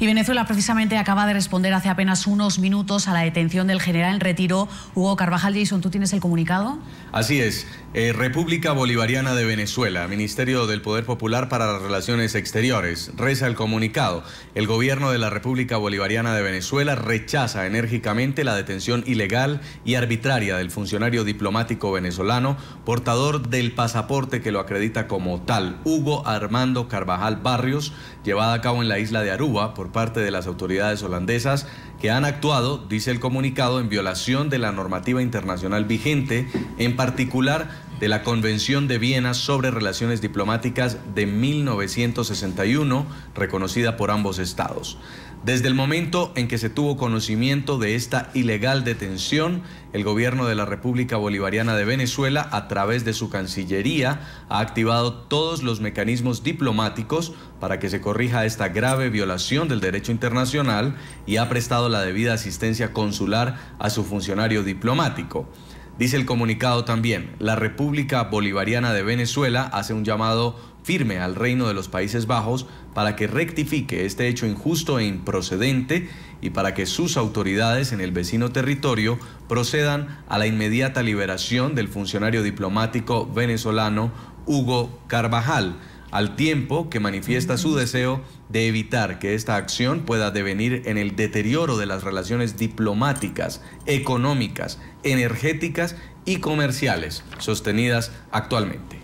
Y Venezuela precisamente acaba de responder hace apenas unos minutos a la detención del general en retiro Hugo Carvajal. Jason, ¿tú tienes el comunicado? Así es. Eh, República Bolivariana de Venezuela, Ministerio del Poder Popular para las Relaciones Exteriores. Reza el comunicado. El gobierno de la República Bolivariana de Venezuela rechaza enérgicamente la detención ilegal y arbitraria del funcionario diplomático venezolano, portador del pasaporte que lo acredita como tal, Hugo Armando Carvajal Barrios, llevada a cabo en la isla de Aruba por parte de las autoridades holandesas que han actuado, dice el comunicado, en violación de la normativa internacional vigente, en particular de la Convención de Viena sobre Relaciones Diplomáticas de 1961, reconocida por ambos estados. Desde el momento en que se tuvo conocimiento de esta ilegal detención, el gobierno de la República Bolivariana de Venezuela, a través de su Cancillería, ha activado todos los mecanismos diplomáticos para que se corrija esta grave violación del derecho internacional y ha prestado la debida asistencia consular a su funcionario diplomático. Dice el comunicado también, la República Bolivariana de Venezuela hace un llamado firme al Reino de los Países Bajos para que rectifique este hecho injusto e improcedente y para que sus autoridades en el vecino territorio procedan a la inmediata liberación del funcionario diplomático venezolano Hugo Carvajal al tiempo que manifiesta su deseo de evitar que esta acción pueda devenir en el deterioro de las relaciones diplomáticas, económicas, energéticas y comerciales sostenidas actualmente.